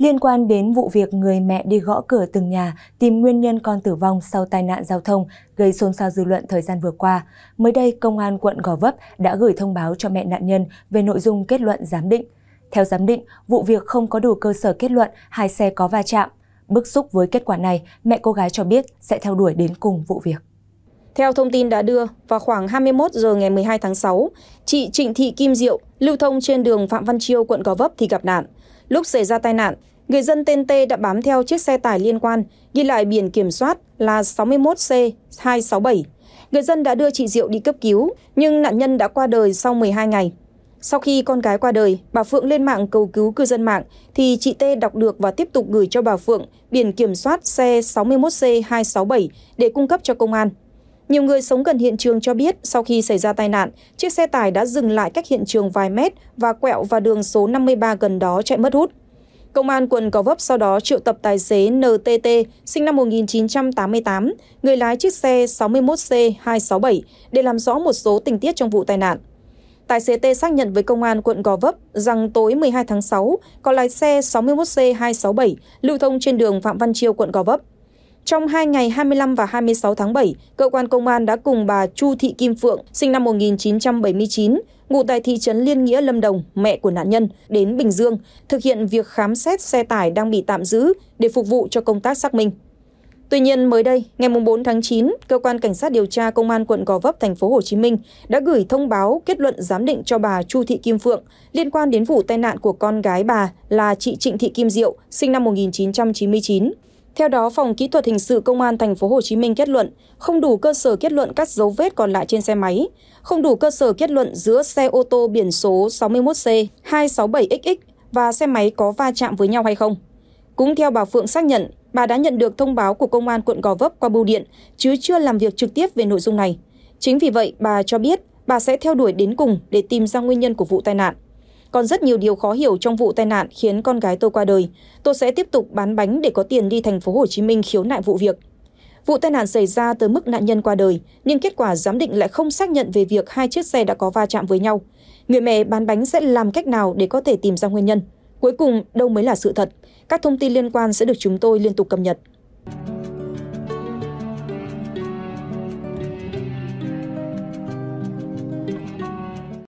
Liên quan đến vụ việc người mẹ đi gõ cửa từng nhà tìm nguyên nhân con tử vong sau tai nạn giao thông gây xôn xao dư luận thời gian vừa qua, mới đây Công an quận Gò Vấp đã gửi thông báo cho mẹ nạn nhân về nội dung kết luận giám định. Theo giám định, vụ việc không có đủ cơ sở kết luận hai xe có va chạm. Bức xúc với kết quả này, mẹ cô gái cho biết sẽ theo đuổi đến cùng vụ việc. Theo thông tin đã đưa, vào khoảng 21 giờ ngày 12 tháng 6, chị Trịnh Thị Kim Diệu lưu thông trên đường Phạm Văn Chiêu, quận Gò Vấp thì gặp nạn Lúc xảy ra tai nạn, người dân tên T đã bám theo chiếc xe tải liên quan, ghi lại biển kiểm soát là 61C267. Người dân đã đưa chị Diệu đi cấp cứu, nhưng nạn nhân đã qua đời sau 12 ngày. Sau khi con gái qua đời, bà Phượng lên mạng cầu cứu cư dân mạng, thì chị T đọc được và tiếp tục gửi cho bà Phượng biển kiểm soát xe 61C267 để cung cấp cho công an nhiều người sống gần hiện trường cho biết sau khi xảy ra tai nạn chiếc xe tải đã dừng lại cách hiện trường vài mét và quẹo vào đường số 53 gần đó chạy mất hút Công an quận Gò Vấp sau đó triệu tập tài xế NTT, sinh năm 1988, người lái chiếc xe 61C267 để làm rõ một số tình tiết trong vụ tai nạn. Tài xế T xác nhận với công an quận Gò Vấp rằng tối 12 tháng 6 có lái xe 61C267 lưu thông trên đường Phạm Văn Chiêu, quận Gò Vấp. Trong hai ngày 25 và 26 tháng 7, cơ quan công an đã cùng bà Chu Thị Kim Phượng, sinh năm 1979, ngụ tại thị trấn Liên Nghĩa Lâm Đồng, mẹ của nạn nhân, đến Bình Dương thực hiện việc khám xét xe tải đang bị tạm giữ để phục vụ cho công tác xác minh. Tuy nhiên, mới đây, ngày 4 tháng 9, cơ quan cảnh sát điều tra công an quận Gò Vấp thành phố Hồ Chí Minh đã gửi thông báo kết luận giám định cho bà Chu Thị Kim Phượng liên quan đến vụ tai nạn của con gái bà là chị Trịnh Thị Kim Diệu, sinh năm 1999. Theo đó, Phòng Kỹ thuật Hình sự Công an tp hcm kết luận không đủ cơ sở kết luận các dấu vết còn lại trên xe máy, không đủ cơ sở kết luận giữa xe ô tô biển số 61C267XX và xe máy có va chạm với nhau hay không. Cũng theo bà Phượng xác nhận, bà đã nhận được thông báo của Công an quận Gò Vấp qua bưu điện, chứ chưa làm việc trực tiếp về nội dung này. Chính vì vậy, bà cho biết bà sẽ theo đuổi đến cùng để tìm ra nguyên nhân của vụ tai nạn. Còn rất nhiều điều khó hiểu trong vụ tai nạn khiến con gái tôi qua đời. Tôi sẽ tiếp tục bán bánh để có tiền đi thành phố Hồ Chí Minh khiếu nại vụ việc. Vụ tai nạn xảy ra tới mức nạn nhân qua đời, nhưng kết quả giám định lại không xác nhận về việc hai chiếc xe đã có va chạm với nhau. Người mẹ bán bánh sẽ làm cách nào để có thể tìm ra nguyên nhân? Cuối cùng, đâu mới là sự thật? Các thông tin liên quan sẽ được chúng tôi liên tục cập nhật.